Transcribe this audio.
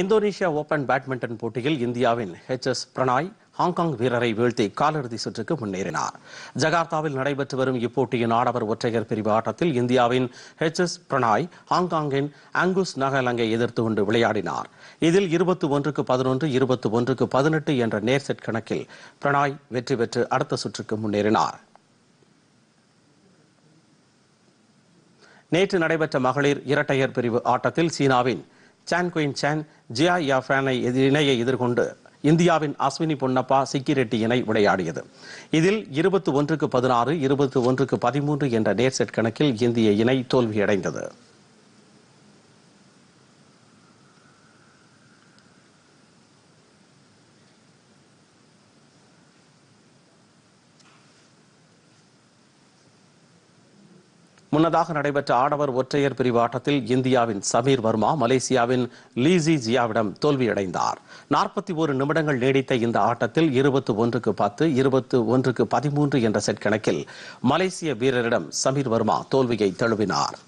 Indonesia open badminton போட்டியில் இந்தியாவின் H S Prannoy Hong Kong வீரரை வீழ்த்தி காலிறுதி சுற்றுக்கு முன்னேறினார் ஜகார்த்தாவில் நடைபெற்று வரும் இப்போட்டியின் ஆடவர் ஒற்றையர் பிரிவு ஆட்டத்தில் இந்தியாவின் ஹெச் எஸ் பிரணாய் ஹாங்காங்கின் ஆங்குஸ் நகலங்கை எதிர்த்து கொண்டு விளையாடினார் இதில் இருபத்தி ஒன்றுக்கு பதினொன்று இருபத்தி ஒன்றுக்கு பதினெட்டு என்ற நேர் செட் கணக்கில் பிரணாய் வெற்றி பெற்று அடுத்த சுற்றுக்கு முன்னேறினார் நேற்று நடைபெற்ற மகளிர் இரட்டையர் பிரிவு ஆட்டத்தில் சீனாவின் சான் குயின் சான் ஜியா யாஃபானை இணையை எதிர்கொண்டு இந்தியாவின் அஸ்வினி பொன்னப்பா சிக்கி ரெட்டி இணை விளையாடியது இதில் இருபத்தி ஒன்றுக்கு பதினாறு இருபத்தி ஒன்றுக்கு பதிமூன்று என்ற நேர் செட் கணக்கில் இந்திய இணை தோல்வியடைந்தது முன்னதாக நடைபெற்ற ஆடவர் ஒற்றையர் பிரிவு ஆட்டத்தில் இந்தியாவின் சமீர் வர்மா மலேசியாவின் லீசி ஜியாவிடம் தோல்வியடைந்தார் நாற்பத்தி ஒரு நிமிடங்கள் நீடித்த இந்த ஆட்டத்தில் இருபத்தி ஒன்றுக்கு பத்து இருபத்தி ஒன்றுக்கு பதிமூன்று என்ற செட் கணக்கில் மலேசிய வீரரிடம் சமீர் வர்மா தோல்வியை தழுவினார்